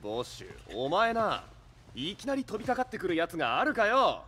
ボッシュお前ないきなり飛びかかってくるやつがあるかよ